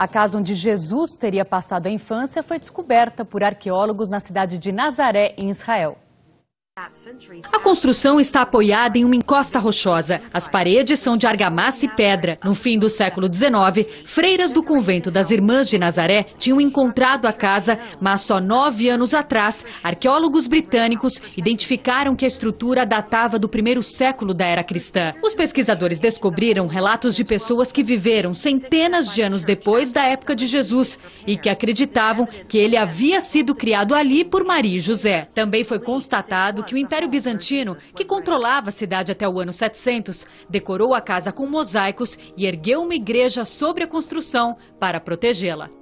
A casa onde Jesus teria passado a infância foi descoberta por arqueólogos na cidade de Nazaré, em Israel. A construção está apoiada em uma encosta rochosa. As paredes são de argamassa e pedra. No fim do século XIX, freiras do convento das Irmãs de Nazaré tinham encontrado a casa, mas só nove anos atrás, arqueólogos britânicos identificaram que a estrutura datava do primeiro século da era cristã. Os pesquisadores descobriram relatos de pessoas que viveram centenas de anos depois da época de Jesus e que acreditavam que ele havia sido criado ali por Maria e José. Também foi constatado que que o Império Bizantino, que controlava a cidade até o ano 700, decorou a casa com mosaicos e ergueu uma igreja sobre a construção para protegê-la.